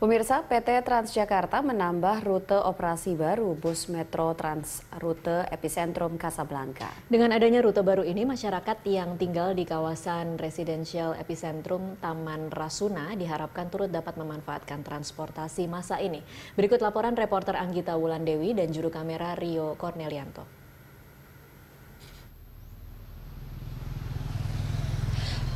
Pemirsa, PT Transjakarta menambah rute operasi baru bus metro trans rute epicentrum Casablanca. Dengan adanya rute baru ini, masyarakat yang tinggal di kawasan residential epicentrum Taman Rasuna diharapkan turut dapat memanfaatkan transportasi masa ini. Berikut laporan reporter Anggita Wulandewi dan juru kamera Rio Cornelianto.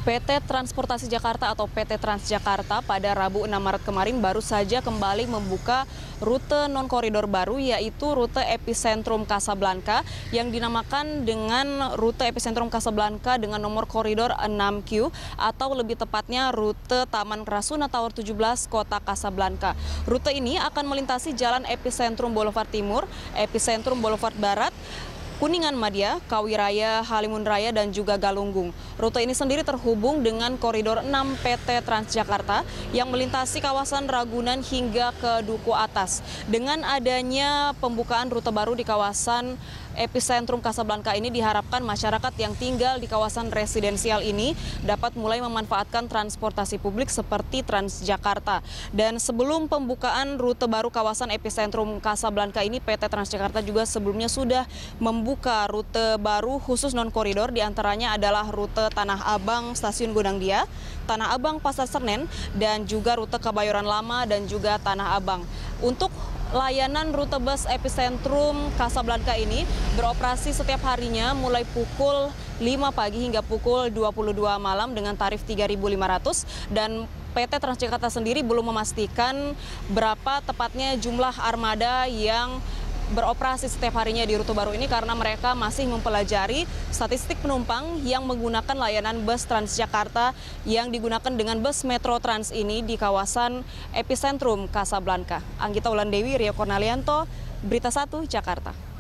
PT Transportasi Jakarta atau PT Transjakarta pada Rabu 6 Maret kemarin baru saja kembali membuka rute non-koridor baru yaitu rute Epicentrum Casablanca yang dinamakan dengan rute Epicentrum Casablanca dengan nomor koridor 6Q atau lebih tepatnya rute Taman Rasuna Tower 17 Kota Casablanca. Rute ini akan melintasi jalan Epicentrum Boulevard Timur, Epicentrum Boulevard Barat, Kuningan Madia, Kawiraya, Halimun Raya, dan juga Galunggung. Rute ini sendiri terhubung dengan koridor 6 PT Transjakarta yang melintasi kawasan Ragunan hingga ke Duku Atas. Dengan adanya pembukaan rute baru di kawasan epicentrum Kasablanka ini diharapkan masyarakat yang tinggal di kawasan residensial ini dapat mulai memanfaatkan transportasi publik seperti Transjakarta. Dan sebelum pembukaan rute baru kawasan epicentrum Kasablanka ini, PT Transjakarta juga sebelumnya sudah membuka rute baru khusus non koridor Di antaranya adalah rute Tanah Abang Stasiun Dia, Tanah Abang Pasar Senen, dan juga rute Kebayoran Lama dan juga Tanah Abang. Untuk layanan rute bus epicentrum Kasablanka ini beroperasi setiap harinya mulai pukul 5 pagi hingga pukul 22 malam dengan tarif 3.500 dan PT Transjakarta sendiri belum memastikan berapa tepatnya jumlah armada yang beroperasi setiap harinya di rute baru ini karena mereka masih mempelajari statistik penumpang yang menggunakan layanan bus Transjakarta yang digunakan dengan bus Metro Trans ini di kawasan epicentrum Casablanca. Anggita Ulandewi, Rio Cornalianto, Berita 1, Jakarta.